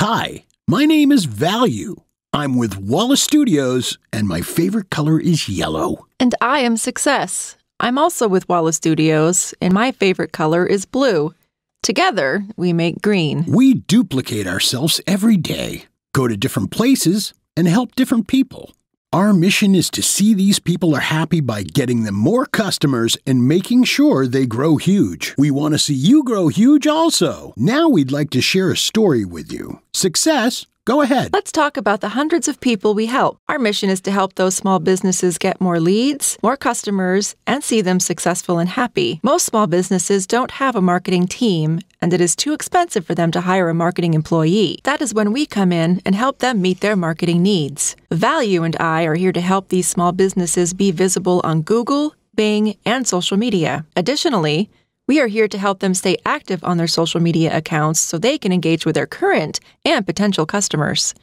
Hi, my name is Value. I'm with Wallace Studios, and my favorite color is yellow. And I am Success. I'm also with Wallace Studios, and my favorite color is blue. Together, we make green. We duplicate ourselves every day, go to different places, and help different people. Our mission is to see these people are happy by getting them more customers and making sure they grow huge. We want to see you grow huge also. Now we'd like to share a story with you. Success Go ahead. Let's talk about the hundreds of people we help. Our mission is to help those small businesses get more leads, more customers, and see them successful and happy. Most small businesses don't have a marketing team, and it is too expensive for them to hire a marketing employee. That is when we come in and help them meet their marketing needs. Value and I are here to help these small businesses be visible on Google, Bing, and social media. Additionally, we are here to help them stay active on their social media accounts so they can engage with their current and potential customers.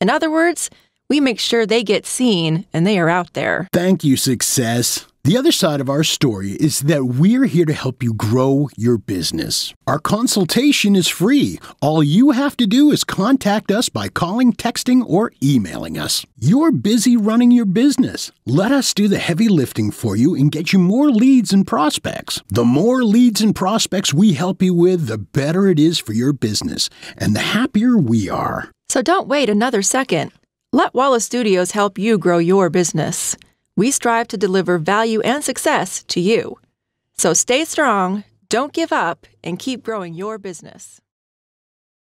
In other words, we make sure they get seen and they are out there. Thank you, success. The other side of our story is that we're here to help you grow your business. Our consultation is free. All you have to do is contact us by calling, texting, or emailing us. You're busy running your business. Let us do the heavy lifting for you and get you more leads and prospects. The more leads and prospects we help you with, the better it is for your business and the happier we are. So don't wait another second. Let Wallace Studios help you grow your business. We strive to deliver value and success to you. So stay strong, don't give up, and keep growing your business.